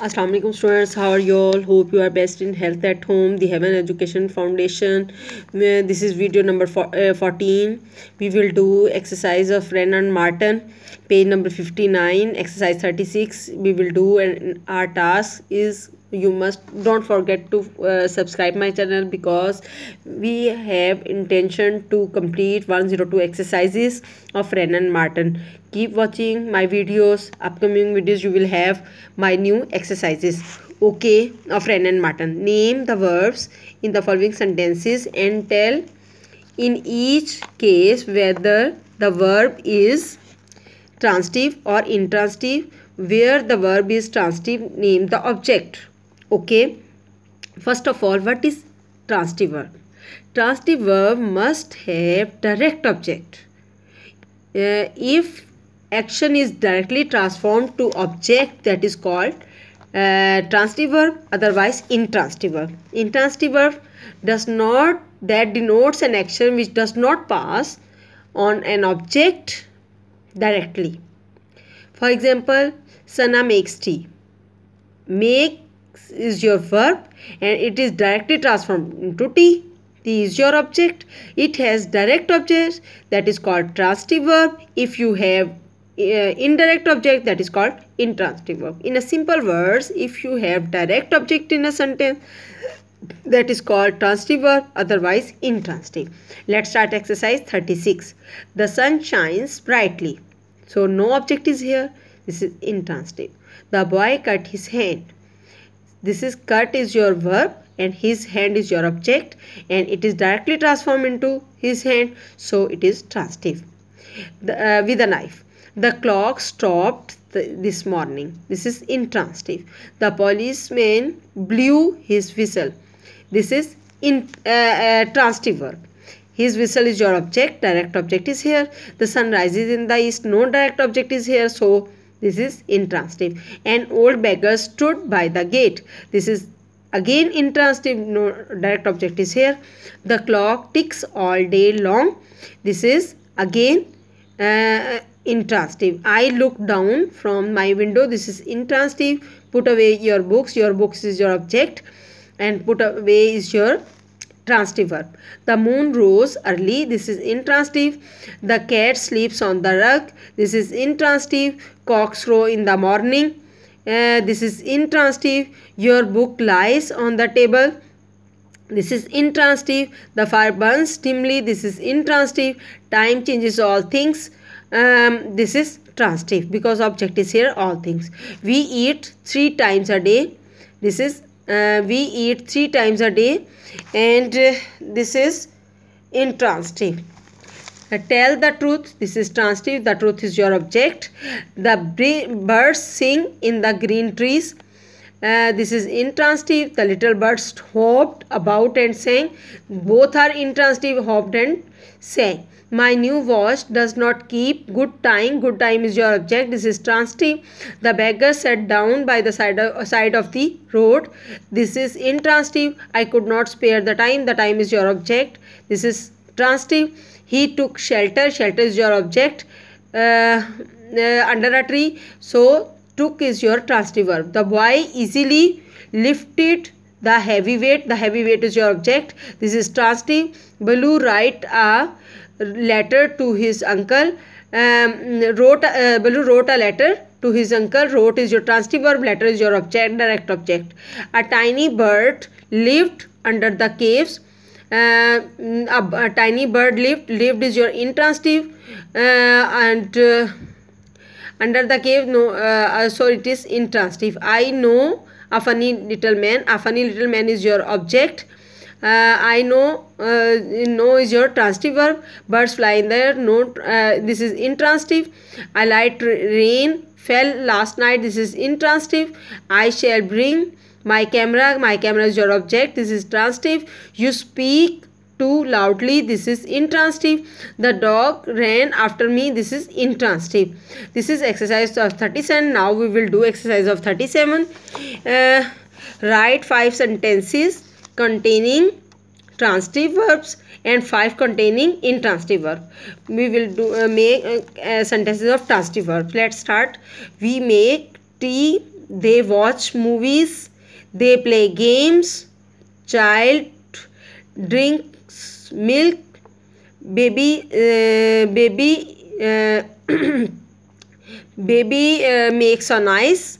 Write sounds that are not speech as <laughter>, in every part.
Assalamu alaikum students how are you all hope you are best in health at home the heaven education foundation uh, this is video number uh, 14 we will do exercise of Renan Martin page number 59 exercise 36 we will do and our task is you must don't forget to uh, subscribe my channel because we have intention to complete 102 exercises of Renan Martin keep watching my videos upcoming videos you will have my new exercises okay of Renan Martin name the verbs in the following sentences and tell in each case whether the verb is transitive or intransitive where the verb is transitive name the object okay first of all what is transitive verb transitive verb must have direct object uh, if action is directly transformed to object that is called uh, transitive verb otherwise intransitive verb intransitive verb does not that denotes an action which does not pass on an object directly for example sana makes tea make is your verb and it is directly transformed into T. T is your object. It has direct object that is called transitive verb. If you have uh, indirect object that is called intransitive verb. In a simple words, if you have direct object in a sentence that is called transitive verb, otherwise intransitive. Let's start exercise 36. The sun shines brightly. So no object is here. This is intransitive. The boy cut his hand. This is cut is your verb and his hand is your object and it is directly transformed into his hand. So it is transitive the, uh, with a knife. The clock stopped th this morning. This is intransitive. The policeman blew his whistle. This is in uh, uh, transitive verb. His whistle is your object. Direct object is here. The sun rises in the east. No direct object is here. So this is intransitive. An old beggar stood by the gate. This is again intransitive. No direct object is here. The clock ticks all day long. This is again uh, intransitive. I look down from my window. This is intransitive. Put away your books. Your books is your object. And put away is your transitive verb. The moon rose early. This is intransitive. The cat sleeps on the rug. This is intransitive. Cocks crow in the morning. Uh, this is intransitive. Your book lies on the table. This is intransitive. The fire burns dimly. This is intransitive. Time changes all things. Um, this is transitive because object is here all things. We eat three times a day. This is uh, we eat three times a day and uh, this is intransitive uh, tell the truth this is transitive the truth is your object the birds sing in the green trees uh, this is intransitive the little birds hopped about and sang both are intransitive hopped and sang my new watch does not keep good time good time is your object this is transitive the beggar sat down by the side of, side of the road this is intransitive i could not spare the time the time is your object this is transitive he took shelter shelter is your object uh, uh, under a tree so took is your transitive verb. The boy easily lifted the heavy weight. The heavy weight is your object. This is transitive. Balu write a letter to his uncle. Um, wrote uh, Balu wrote a letter to his uncle. Wrote is your transitive verb. Letter is your object, direct object. A tiny bird lived under the caves. Uh, a, a, tiny bird lived. Lived is your intransitive uh, and. Uh, under the cave, no, uh, uh so it is in trust. If I know a funny little man, a funny little man is your object. Uh, I know, uh, know is your transitive verb. Birds fly in the air. No, uh, this is intransitive. I light rain fell last night. This is intransitive. I shall bring my camera. My camera is your object. This is transitive. You speak too loudly. This is intransitive. The dog ran after me. This is intransitive. This is exercise of 37. Now we will do exercise of 37. Uh, write 5 sentences containing transitive verbs and 5 containing intransitive verb. We will do uh, make uh, uh sentences of transitive verb. Let's start. We make tea. They watch movies. They play games. Child drink milk baby uh, baby uh, <clears throat> baby uh, makes a noise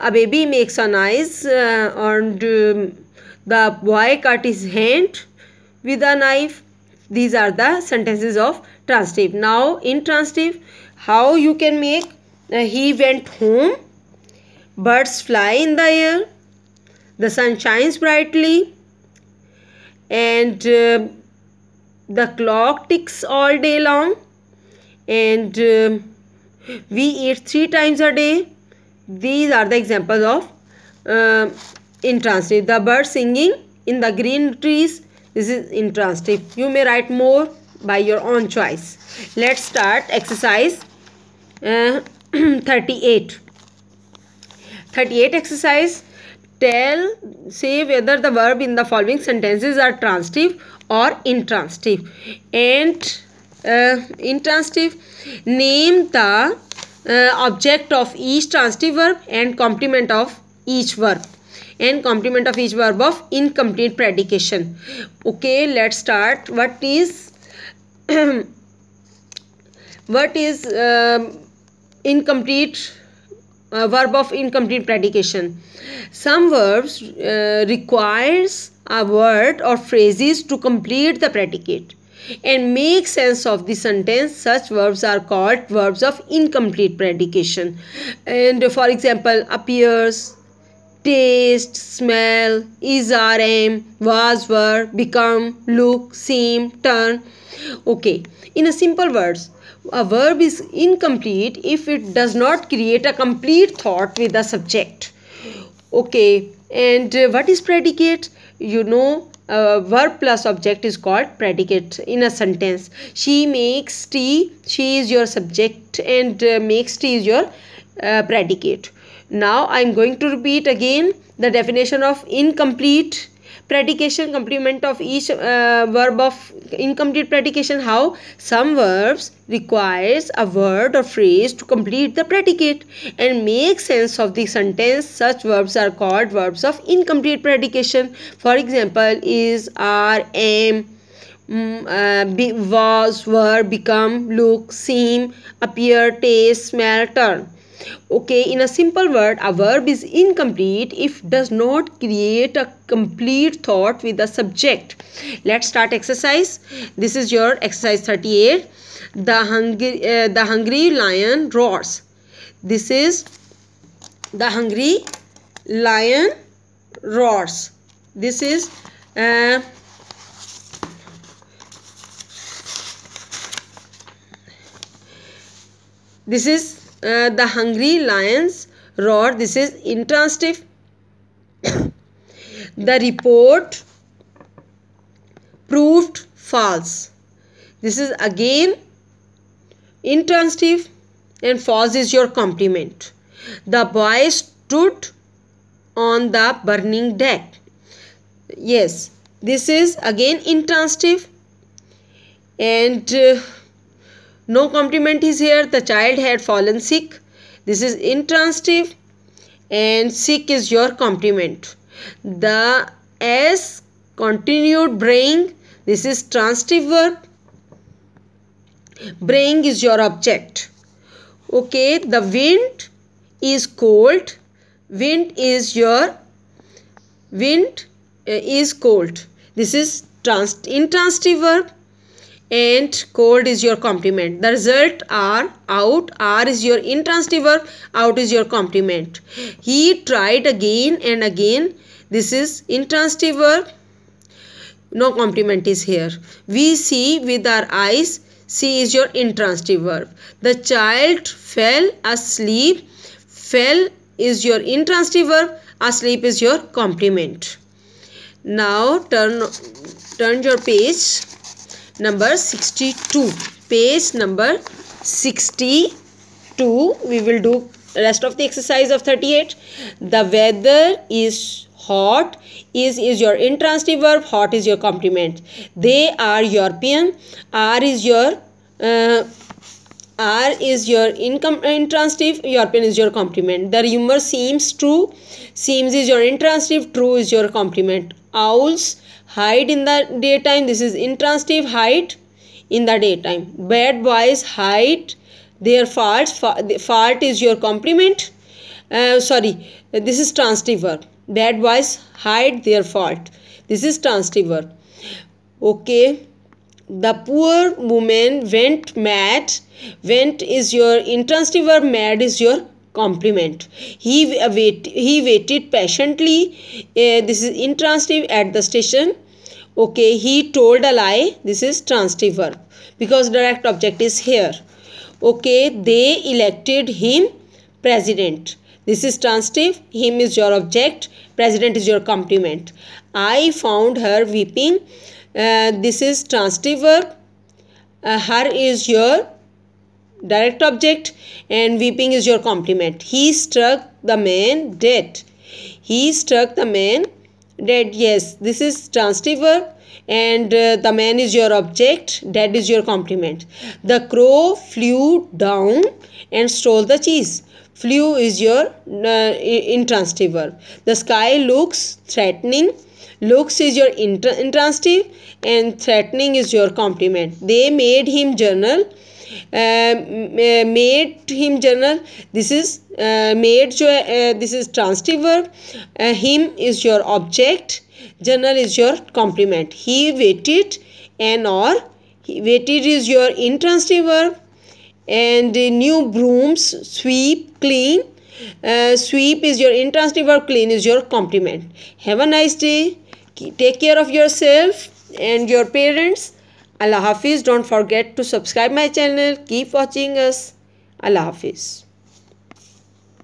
a baby makes a noise uh, and um, the boy cut his hand with a knife these are the sentences of transitive now in transitive how you can make uh, he went home birds fly in the air the sun shines brightly and uh, the clock ticks all day long and uh, we eat three times a day these are the examples of uh, um, intransitive the bird singing in the green trees this is intransitive you may write more by your own choice let's start exercise uh, <clears throat> 38 38 exercise tell say whether the verb in the following sentences are transitive or intransitive and uh, intransitive name the uh, object of each transitive verb and complement of each verb and complement of each verb of incomplete predication okay let's start what is <clears throat> what is um, uh, incomplete verb of incomplete predication some verbs uh, requires a word or phrases to complete the predicate and make sense of the sentence such verbs are called verbs of incomplete predication and for example appears taste smell is are am was were become look seem turn okay in a simple words a verb is incomplete if it does not create a complete thought with the subject okay and what is predicate you know uh, verb plus object is called predicate in a sentence she makes tea she is your subject and uh, makes tea is your uh, predicate now i'm going to repeat again the definition of incomplete predication complement of each uh, verb of incomplete predication how some verbs requires a word or phrase to complete the predicate and make sense of the sentence such verbs are called verbs of incomplete predication for example is are am Mm, uh, be, was, were, become, look, seem, appear, taste, smell, turn okay in a simple word a verb is incomplete if does not create a complete thought with the subject let's start exercise this is your exercise 38 the hungry uh, the hungry lion roars this is the hungry lion roars this is uh, this is uh, the hungry lions roar. This is intransitive. the report proved false. This is again intransitive and false is your complement. The boy stood on the burning deck. Yes, this is again intransitive and uh, no compliment is here. The child had fallen sick. This is intransitive and sick is your complement. The S continued bring. This is transitive verb. Bring is your object. Okay, the wind is cold. Wind is your wind uh, is cold. This is trans intransitive verb and cold is your complement. The result are out, R is your intransitive verb, out is your complement. He tried again and again. This is intransitive verb. No complement is here. We see with our eyes. See is your intransitive verb. The child fell asleep. Fell is your intransitive verb. Asleep is your complement. Now turn, turn your page number 62 page number 62 we will do rest of the exercise of 38 the weather is hot is is your intransitive verb hot is your complement they are european R is your uh, is your income intransitive european is your complement the rumor seems true seems is your intransitive true is your complement Owls hide in the daytime. This is intransitive hide in the daytime. Bad boys hide their faults. Fault is your compliment. Uh, sorry, this is transitive verb. Bad boys hide their fault. This is transitive verb. Okay. The poor woman went mad. Went is your intransitive verb. Mad is your compliment. He, await, uh, he waited patiently. Uh, this is intransitive at the station. Okay, he told a lie. This is transitive verb because direct object is here. Okay, they elected him president. This is transitive. Him is your object. President is your compliment. I found her weeping. Uh, this is transitive verb. Uh, her is your direct object and weeping is your complement. He struck the man dead. He struck the man dead. Yes, this is transitive, and uh, the man is your object. Dead is your complement. The crow flew down and stole the cheese. Flew is your uh, intransitive verb. The sky looks threatening looks is your intransitive and threatening is your complement. they made him journal made him general this is made जो है this is transitive verb him is your object General is your complement he waited. एन और waited is your intransitive verb and new brooms sweep clean uh, sweep is your intransitive verb clean is your complement have a nice day take care of yourself and your parents Allah Hafiz. Don't forget to subscribe my channel. Keep watching us. Allah Hafiz.